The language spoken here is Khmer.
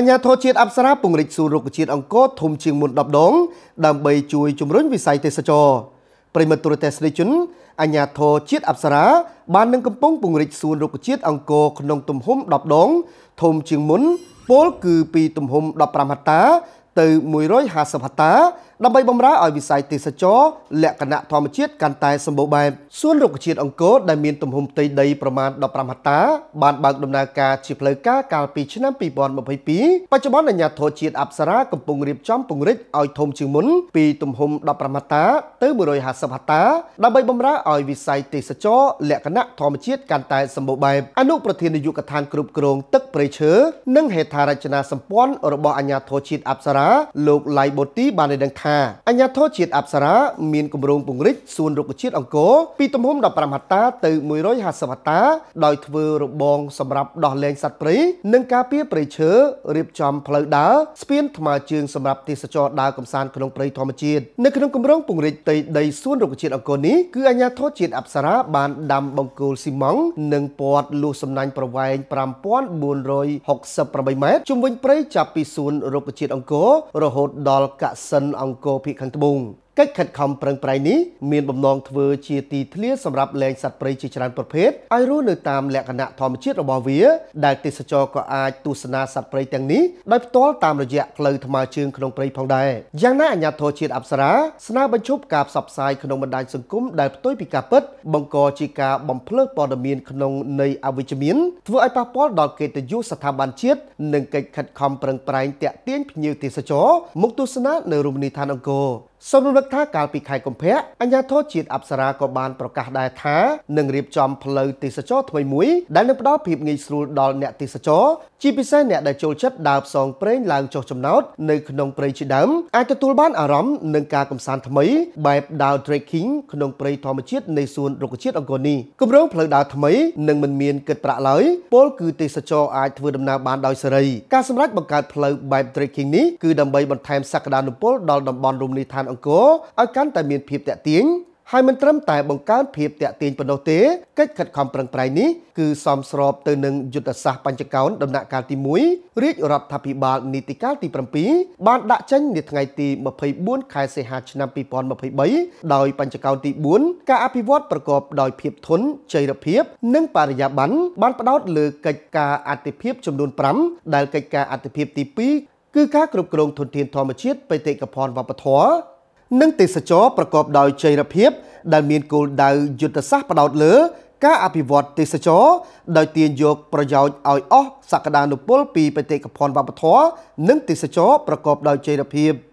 អញ្ញាធរជាតិអប្សរាពង្រីកសួនរុក្ខជាតិអង្គរធំជាងមុន10ដង ដើម្បីជួយជំរុញវិស័យទេសចរប្រិមត្តទូរទស្សនិកជនអញ្ញាធរជាតិអប្សរាបាននឹងកំពុងពង្រីកសួនរុក្ខជាតិអង្គរក្នុង ទំហំ10ដងធំជាងមុន ពលគឺពីទំហំ15ហិកតា ទៅ150ហិកតាដើម្បីបម្រើឲ្យវិស័យទេសចរលក្ខណៈធម្មជាតិកាន់តែសម្បូរបែបសួនរុក្ខជាតិអង្គរដែលមានទំហំផ្ទៃដីប្រមាណ15ហិកតា បានបើកដំណើរការជាផ្លូវការកាលពីឆ្នាំ2022បច្ចុប្បន្នអាជ្ញាធរជាតិអប្សរាកំពុងរៀបចំពង្រីកឲ្យធំជាងមុនពីទំហំ15ហិកតាទៅ150ហិកតាដើម្បីបម្រើឲ្យវិស័យទេសចរលក្ខណៈធម្មជាតិកាន់តែសម្បូរបែបអនុប្រធាននាយកដ្ឋានគ្រប់គ្រង ទឹកព្រៃឈើនិងហេដ្ឋារចនាសម្ព័ន្ធរបស់អាជ្ញាធរជាតិអប្សរាលោកលៃបូទីបានឲ្យដឹងថាថាអញ្ញាធរជាតិអប្សរាមានគម្រោងពង្រីកសួនរុក្ខជាតិអង្គរពីទំហំ15ហិកតា ទៅ150ហិកតា ដោយធ្វើរបងសម្រាប់ដោះលែងសត្វព្រៃនិងការពារព្រៃឈើរៀបចំ ផ្លូវដើរស្ពានថ្មើរជើងសម្រាប់ទេសចរដើរកម្សាន្តក្នុងព្រៃធម្មជាតិនៅក្នុងគម្រោងពង្រីកផ្ទៃដីសួនរុក្ខជាតិអង្គរនេះគឺអាជ្ញាធរជាតិអប្សរាបានដាំបង្គោលស៊ីម៉ង់និងព័ទ្ធលួសសំណាញ់ប្រវែង5468ម៉ែត្រជុំវិញព្រៃចាប់ពីសួនរុក្ខជាតិអង្គររហូតដល់កាក់សិនអង្គរ cô bị khăn tù bùng កិច្ចខិតខំប្រឹងប្រែងនេះមានបំណងធ្វើជាទីធ្លាសម្រាប់លែងសត្វព្រៃជាច្រើនប្រភេទឲ្យរស់នៅតាមលក្ខណៈធម្មជាតិរបស់វាដែលទេសចរក៏អាចទស្សនាសត្វព្រៃទាំងនេះដោយផ្ទាល់តាមរយៈផ្លូវថ្មើរជើងក្នុងព្រៃផងដែរយ៉ាងណាអាជ្ញាធរជាតិអប្សរាស្នើបញ្ឈប់ការផ្សព្វផ្សាយក្នុងបណ្ដាញសង្គមដែលផ្ទុយពីការពិត បង្កជាការបំភ្លើសព័ត៌មានក្នុងន័យអវិជ្ជមានធ្វើឲ្យប៉ះពាល់ដល់កិត្តិយសស្ថាប័នជាតិនិងកិច្ចខិតខំប្រឹងប្រែងតាក់ទាញភ្ញៀវទេសចរមកទស្សនានៅរមណីយដ្ឋានអង្គរសូមរំលឹកថាកាលពីខែកុម្ភៈអាជ្ញាធរជាតិអប្សរាក៏បានប្រកាសដែរថានឹងរៀបចំផ្លូវទេសចរថ្មីមួយដែលនឹងផ្ដល់ភាពងាយស្រួលដល់អ្នកទេសចរជាពិសេសអ្នកដែលចូលចិត្តដើរផ្សងព្រេងឡើងចុះចំណោទនៅក្នុងព្រៃជាដើមអាចទទួលបានអារម្មណ៍នឹងការកម្សាន្តថ្មីបែបដើរ trekking ក្នុងព្រៃធម្មជាតិនៃសួនរុក្ខជាតិអង្គរនេះគម្រោងផ្លូវដើរថ្មីនឹងមិនមានគិតប្រាក់ឡើយពលគឺទេសចរអាចធ្វើដំណើរបានដោយសេរីការសម្រេចបង្កើតផ្លូវបែប trekking នេះគឺដើម្បីបន្ថែមសក្តានុពលដល់តំបន់រមណីយដ្ឋានអង្គរឲ្យកាន់តែមានភាពតាក់ទាញហើយមិនត្រឹមតែបង្កើនភាពតាក់ទាញប៉ុណ្ណោះទេកិច្ចខិតខំប្រឹងប្រែងនេះគឺសមស្របទៅនឹងយុទ្ធសាស្ត្របញ្ចកោណដំណាក់កាលទី1រាជរដ្ឋាភិបាលនីតិកាលទី7បានដាក់ចេញនាថ្ងៃទី24ខែសីហា ឆ្នាំ2023ដោយបញ្ចកោណទី4ការអភិវឌ្ឍប្រកបដោយភាពធន់ចីរភាពនិងបរិយាបន្នបានផ្ដោត លើកិច្ចការអតិភិបចំនួន5ដែលកិច្ចការអតិភិបទី2គឺការគ្រប់គ្រងធនធានធម្មជាតិបេតិកភណ្ឌវប្បធម៌និងទេសចរប្រកបដោយចីរភាពដែលមានគោលដៅយុទ្ធសាស្ត្រផ្ដោតលើ ការអភិវឌ្ឍទេសចរដោយទាញយកប្រយោជន៍ឲ្យអស់សក្តានុពលពីបេតិកភណ្ឌវប្បធម៌និងទេសចរប្រកបដោយចីរភាព។